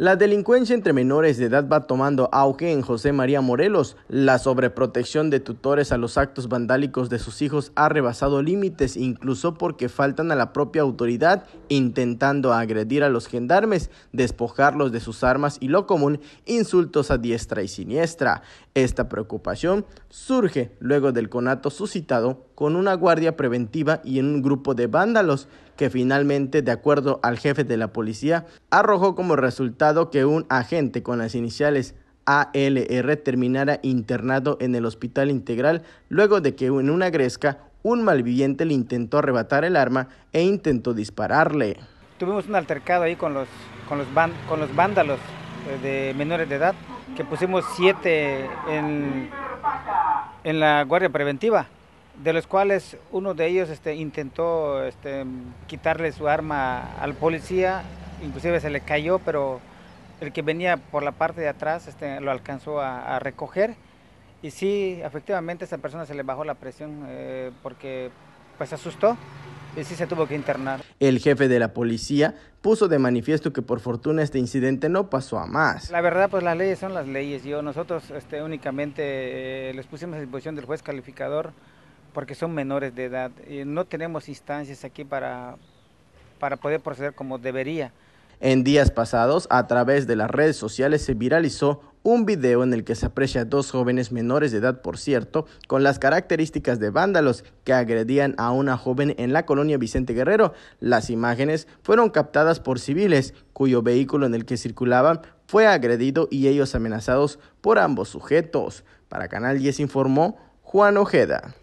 La delincuencia entre menores de edad va tomando auge en José María Morelos. La sobreprotección de tutores a los actos vandálicos de sus hijos ha rebasado límites, incluso porque faltan a la propia autoridad, intentando agredir a los gendarmes, despojarlos de sus armas y lo común, insultos a diestra y siniestra. Esta preocupación surge luego del conato suscitado con una guardia preventiva y en un grupo de vándalos que finalmente, de acuerdo al jefe de la policía, arrojó como resultado que un agente con las iniciales ALR terminara internado en el hospital integral luego de que en una gresca un malviviente le intentó arrebatar el arma e intentó dispararle. Tuvimos un altercado ahí con los, los, con los vándalos eh, de menores de edad, que pusimos siete en, en la guardia preventiva de los cuales uno de ellos este, intentó este, quitarle su arma al policía, inclusive se le cayó, pero el que venía por la parte de atrás este, lo alcanzó a, recoger y sí, efectivamente a esa persona se le bajó la presión eh, porque pues asustó y sí se tuvo que internar. El jefe de la policía puso de manifiesto que por fortuna este incidente no pasó a más. La verdad, pues las leyes son las leyes. Yo nosotros este, únicamente eh, les pusimos a disposición del juez calificador porque son menores de edad. Eh, no tenemos instancias aquí para, para poder proceder como debería. En días pasados, a través de las redes sociales se viralizó un video en el que se aprecia a dos jóvenes menores de edad, por cierto, con las características de vándalos que agredían a una joven en la colonia Vicente Guerrero. Las imágenes fueron captadas por civiles, cuyo vehículo en el que circulaban fue agredido y ellos amenazados por ambos sujetos. Para Canal 10 informó Juan Ojeda.